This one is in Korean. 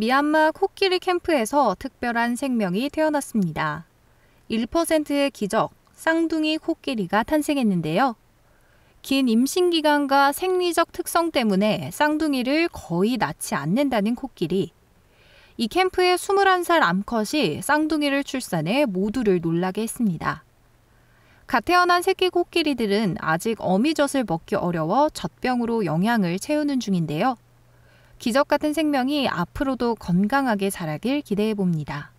미얀마 코끼리 캠프에서 특별한 생명이 태어났습니다. 1%의 기적, 쌍둥이 코끼리가 탄생했는데요. 긴 임신기간과 생리적 특성 때문에 쌍둥이를 거의 낳지 않는다는 코끼리. 이 캠프의 21살 암컷이 쌍둥이를 출산해 모두를 놀라게 했습니다. 갓 태어난 새끼 코끼리들은 아직 어미젖을 먹기 어려워 젖병으로 영양을 채우는 중인데요. 기적 같은 생명이 앞으로도 건강하게 자라길 기대해 봅니다.